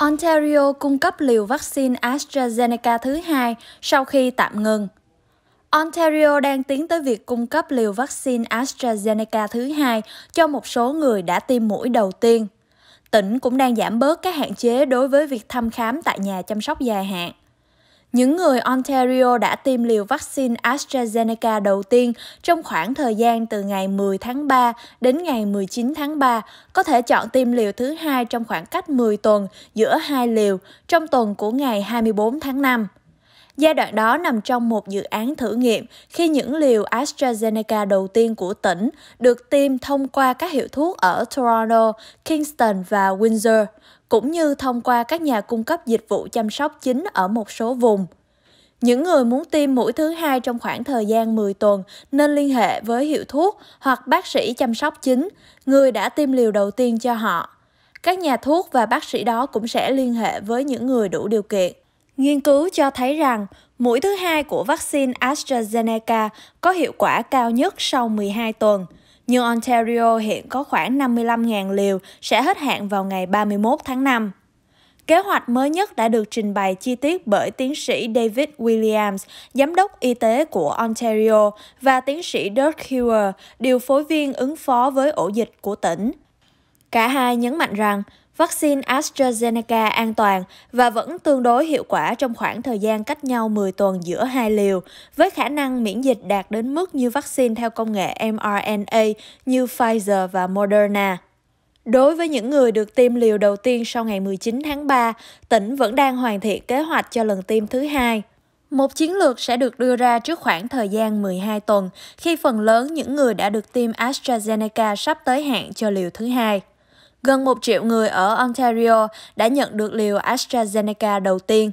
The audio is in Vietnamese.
Ontario cung cấp liều vaccine AstraZeneca thứ hai sau khi tạm ngừng. Ontario đang tiến tới việc cung cấp liều vaccine AstraZeneca thứ hai cho một số người đã tiêm mũi đầu tiên. Tỉnh cũng đang giảm bớt các hạn chế đối với việc thăm khám tại nhà chăm sóc dài hạn. Những người Ontario đã tiêm liều vaccine AstraZeneca đầu tiên trong khoảng thời gian từ ngày 10 tháng 3 đến ngày 19 tháng 3 có thể chọn tiêm liều thứ hai trong khoảng cách 10 tuần giữa hai liều trong tuần của ngày 24 tháng 5. Giai đoạn đó nằm trong một dự án thử nghiệm khi những liều AstraZeneca đầu tiên của tỉnh được tiêm thông qua các hiệu thuốc ở Toronto, Kingston và Windsor, cũng như thông qua các nhà cung cấp dịch vụ chăm sóc chính ở một số vùng. Những người muốn tiêm mũi thứ hai trong khoảng thời gian 10 tuần nên liên hệ với hiệu thuốc hoặc bác sĩ chăm sóc chính, người đã tiêm liều đầu tiên cho họ. Các nhà thuốc và bác sĩ đó cũng sẽ liên hệ với những người đủ điều kiện Nghiên cứu cho thấy rằng mũi thứ hai của vaccine AstraZeneca có hiệu quả cao nhất sau 12 tuần, nhưng Ontario hiện có khoảng 55.000 liều sẽ hết hạn vào ngày 31 tháng 5. Kế hoạch mới nhất đã được trình bày chi tiết bởi tiến sĩ David Williams, giám đốc y tế của Ontario, và tiến sĩ Dirk Hewer, điều phối viên ứng phó với ổ dịch của tỉnh. Cả hai nhấn mạnh rằng Vaccine AstraZeneca an toàn và vẫn tương đối hiệu quả trong khoảng thời gian cách nhau 10 tuần giữa hai liều, với khả năng miễn dịch đạt đến mức như vaccine theo công nghệ mRNA như Pfizer và Moderna. Đối với những người được tiêm liều đầu tiên sau ngày 19 tháng 3, tỉnh vẫn đang hoàn thiện kế hoạch cho lần tiêm thứ hai. Một chiến lược sẽ được đưa ra trước khoảng thời gian 12 tuần, khi phần lớn những người đã được tiêm AstraZeneca sắp tới hạn cho liều thứ hai. Gần 1 triệu người ở Ontario đã nhận được liều AstraZeneca đầu tiên.